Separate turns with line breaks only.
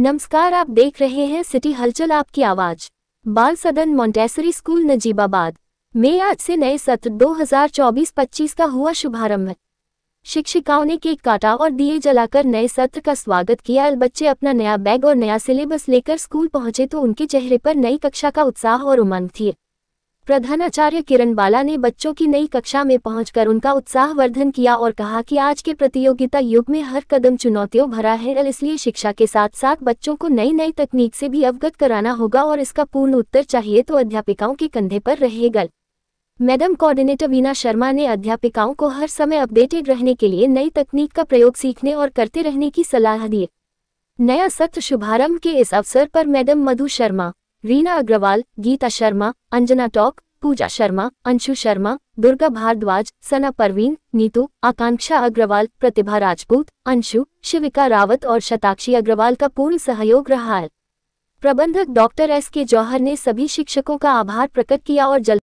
नमस्कार आप देख रहे हैं सिटी हलचल आपकी आवाज बाल सदन मोन्टेसरी स्कूल नजीबाबाद में आज से नए सत्र 2024-25 का हुआ शुभारंभ शिक्षिकाओं ने केक काटा और दिए जलाकर नए सत्र का स्वागत किया बच्चे अपना नया बैग और नया सिलेबस लेकर स्कूल पहुंचे तो उनके चेहरे पर नई कक्षा का उत्साह और उमंग थी प्रधानाचार्य किरण बाला ने बच्चों की नई कक्षा में पहुंचकर उनका उत्साह वर्धन किया और कहा कि आज के प्रतियोगिता युग में हर कदम चुनौतियों भरा है इसलिए शिक्षा के साथ साथ बच्चों को नई नई तकनीक से भी अवगत कराना होगा और इसका पूर्ण उत्तर चाहिए तो अध्यापिकाओं के कंधे पर रहेगा मैडम कोऑर्डिनेटर वीना शर्मा ने अध्यापिकाओं को हर समय अपडेटेड रहने के लिए नई तकनीक का प्रयोग सीखने और करते रहने की सलाह दी नया सत्र शुभारंभ के इस अवसर पर मैडम मधु शर्मा रीना अग्रवाल गीता शर्मा अंजना टॉक पूजा शर्मा अंशु शर्मा दुर्गा भारद्वाज सना परवीन नीतू आकांक्षा अग्रवाल प्रतिभा राजपूत अंशु शिविका रावत और शताक्षी अग्रवाल का पूर्ण सहयोग रहा है प्रबंधक डॉक्टर एस के जौहर ने सभी शिक्षकों का आभार प्रकट किया और जल्द